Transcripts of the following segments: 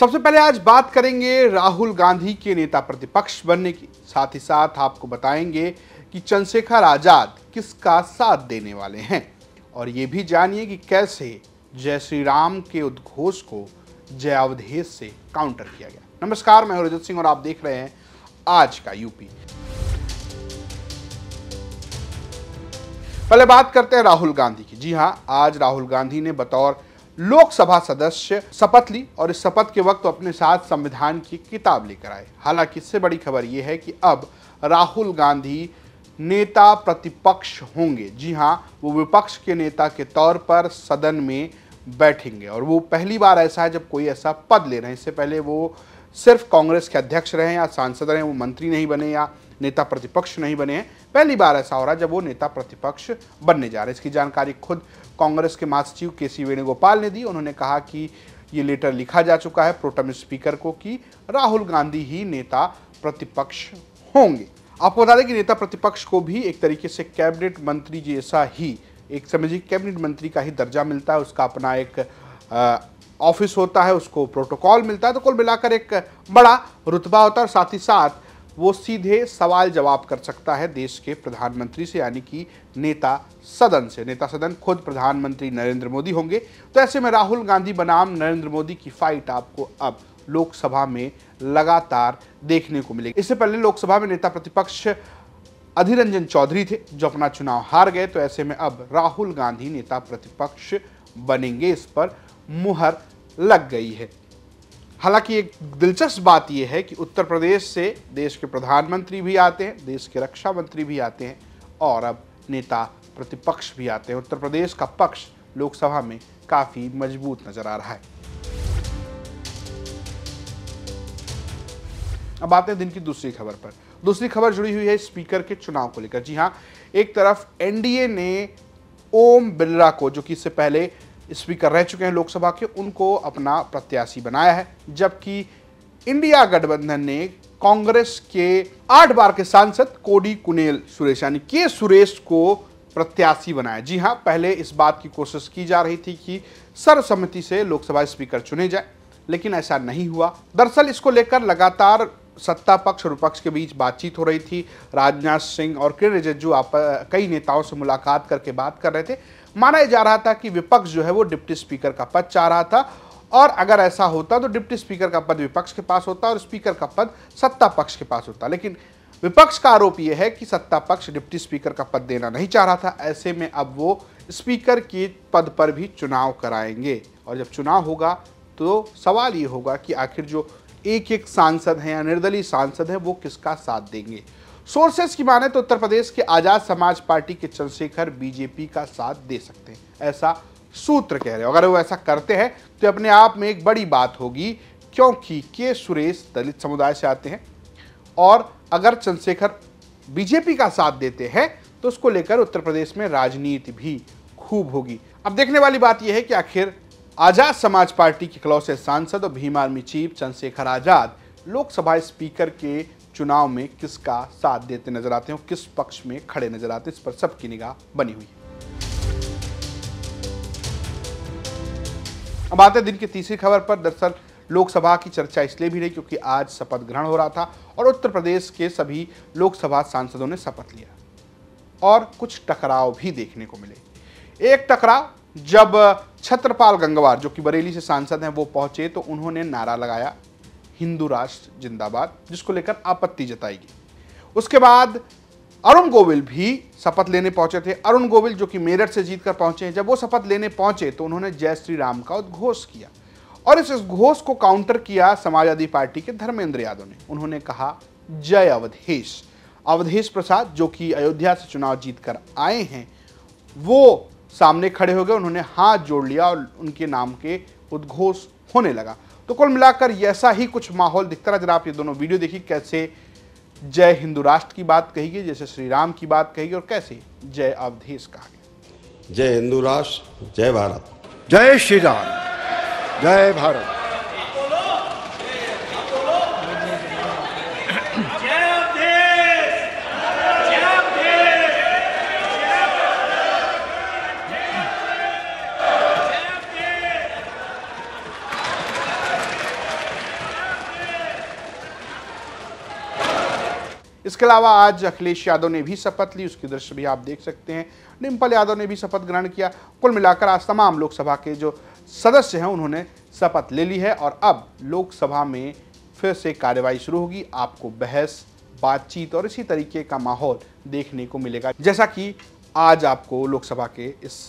सबसे पहले आज बात करेंगे राहुल गांधी के नेता प्रतिपक्ष बनने की साथ ही साथ आपको बताएंगे कि चंद्रशेखर आजाद किसका साथ देने वाले हैं और ये भी जानिए कि कैसे जय श्री राम के उद्घोष को जय अवधेश से काउंटर किया गया नमस्कार मैं हरजोत सिंह और आप देख रहे हैं आज का यूपी पहले बात करते हैं राहुल गांधी की जी हाँ आज राहुल गांधी ने बतौर लोकसभा सदस्य शपथ ली और इस शपथ के वक्त अपने साथ संविधान की किताब लेकर आए हालांकि इससे बड़ी खबर यह है कि अब राहुल गांधी नेता प्रतिपक्ष होंगे जी हाँ वो विपक्ष के नेता के तौर पर सदन में बैठेंगे और वो पहली बार ऐसा है जब कोई ऐसा पद ले रहे हैं इससे पहले वो सिर्फ कांग्रेस के अध्यक्ष रहे या सांसद रहे वो मंत्री नहीं बने या नेता प्रतिपक्ष नहीं बने हैं पहली बार ऐसा हो रहा है जब वो नेता प्रतिपक्ष बनने जा रहे हैं इसकी जानकारी खुद कांग्रेस के महासचिव के सी वेणुगोपाल ने दी उन्होंने कहा कि ये लेटर लिखा जा चुका है प्रोटम स्पीकर को कि राहुल गांधी ही नेता प्रतिपक्ष होंगे आपको बता दें कि नेता प्रतिपक्ष को भी एक तरीके से कैबिनेट मंत्री जैसा ही एक समझिए कैबिनेट मंत्री का ही दर्जा मिलता है उसका अपना एक ऑफिस होता है उसको प्रोटोकॉल मिलता है तो कुल मिलाकर एक बड़ा रुतबा होता है और साथ ही साथ वो सीधे सवाल जवाब कर सकता है देश के प्रधानमंत्री से यानी कि नेता सदन से नेता सदन खुद प्रधानमंत्री नरेंद्र मोदी होंगे तो ऐसे में राहुल गांधी बनाम नरेंद्र मोदी की फाइट आपको अब लोकसभा में लगातार देखने को मिलेगी इससे पहले लोकसभा में नेता प्रतिपक्ष अधीर रंजन चौधरी थे जो अपना चुनाव हार गए तो ऐसे में अब राहुल गांधी नेता प्रतिपक्ष बनेंगे इस पर मुहर लग गई है हालांकि एक दिलचस्प बात यह है कि उत्तर प्रदेश से देश के प्रधानमंत्री भी आते हैं देश के रक्षा मंत्री भी आते हैं और अब नेता प्रतिपक्ष भी आते हैं उत्तर प्रदेश का पक्ष लोकसभा में काफ़ी मजबूत नजर आ रहा है अब आते हैं दिन की दूसरी खबर पर दूसरी खबर जुड़ी हुई है स्पीकर के चुनाव को लेकर जी हाँ एक तरफ एनडीए ने ओम बिरला को जो कि इससे पहले स्पीकर रह चुके हैं लोकसभा के उनको अपना प्रत्याशी बनाया है जबकि इंडिया गठबंधन ने कांग्रेस के आठ बार के सांसद कोडी कुनेल सुरेश यानी के सुरेश को प्रत्याशी बनाया जी हाँ पहले इस बात की कोशिश की जा रही थी कि सर्वसम्मति से लोकसभा स्पीकर चुने जाए लेकिन ऐसा नहीं हुआ दरअसल इसको लेकर लगातार सत्ता पक्ष और विपक्ष के बीच बातचीत हो रही थी राजनाथ सिंह और किरण रिजिजू आप कई नेताओं से मुलाकात करके बात कर रहे थे माना जा रहा था कि विपक्ष जो है वो डिप्टी स्पीकर का पद चाह रहा था और अगर ऐसा होता तो डिप्टी स्पीकर का पद विपक्ष के पास होता और स्पीकर का पद सत्ता पक्ष के पास होता लेकिन विपक्ष का आरोप यह है कि सत्ता पक्ष डिप्टी स्पीकर का पद देना नहीं चाह रहा था ऐसे में अब वो स्पीकर के पद पर भी चुनाव कराएंगे और जब चुनाव होगा तो सवाल ये होगा कि आखिर जो एक एक सांसद हैं या निर्दलीय सांसद हैं वो किसका साथ देंगे सोर्सेस की माने तो उत्तर प्रदेश के आज़ाद समाज पार्टी के चंद्रशेखर बीजेपी का साथ दे सकते हैं ऐसा सूत्र कह रहे हो अगर वो ऐसा करते हैं तो अपने आप में एक बड़ी बात होगी क्योंकि के सुरेश दलित समुदाय से आते हैं और अगर चंद्रशेखर बीजेपी का साथ देते हैं तो उसको लेकर उत्तर प्रदेश में राजनीति भी खूब होगी अब देखने वाली बात यह है कि आखिर आजाद समाज पार्टी के खलौसे सांसद और Bhim army chief Chandrashekhar Azad Lok Sabha speaker के चुनाव में किसका साथ देते नजर आते हैं किस पक्ष में खड़े नजर आते हैं इस पर सबकी निगाह बनी हुई है अब आते दिन की तीसरी खबर पर दरअसल लोकसभा की चर्चा इसलिए भी रही क्योंकि आज शपथ ग्रहण हो रहा था और उत्तर प्रदेश के सभी लोकसभा सांसदों ने शपथ लिया और कुछ टकराव भी देखने को मिले एक टकराव जब छत्रपाल गंगवार जो कि बरेली से सांसद हैं वो पहुंचे तो उन्होंने नारा लगाया हिंदू राष्ट्र जिंदाबाद जिसको लेकर आपत्ति जताई गई उसके बाद अरुण गोविल भी शपथ लेने पहुंचे थे अरुण गोविल जो कि मेरठ से जीत कर पहुंचे हैं जब वो शपथ लेने पहुंचे तो उन्होंने जय श्री राम का उद्घोष किया और इस उद्घोष को काउंटर किया समाजवादी पार्टी के धर्मेंद्र यादव ने उन्होंने कहा जय अवधेश अवधेश प्रसाद जो कि अयोध्या से चुनाव जीत कर आए हैं वो सामने खड़े हो गए उन्होंने हाथ जोड़ लिया और उनके नाम के उद्घोष होने लगा तो कुल मिलाकर ऐसा ही कुछ माहौल दिखता रहा जरा आप ये दोनों वीडियो देखिए कैसे जय हिंदू राष्ट्र की बात कही गई जैसे श्री राम की बात कही गई और कैसे जय अवधेश कहा गया जय हिंदू राष्ट्र जय भारत जय श्री राम जय भारत इसके अलावा आज अखिलेश यादव ने भी शपथ ली उसकी दृश्य भी आप देख सकते हैं डिम्पल यादव ने भी शपथ ग्रहण किया कुल मिलाकर आज तमाम लोकसभा के जो सदस्य हैं उन्होंने शपथ ले ली है और अब लोकसभा में फिर से कार्यवाही शुरू होगी आपको बहस बातचीत और इसी तरीके का माहौल देखने को मिलेगा जैसा कि आज आपको लोकसभा के इस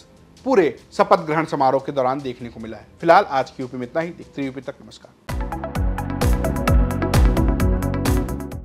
पूरे शपथ ग्रहण समारोह के दौरान देखने को मिला है फिलहाल आज की यूपी में इतना ही देखते यूपी तक नमस्कार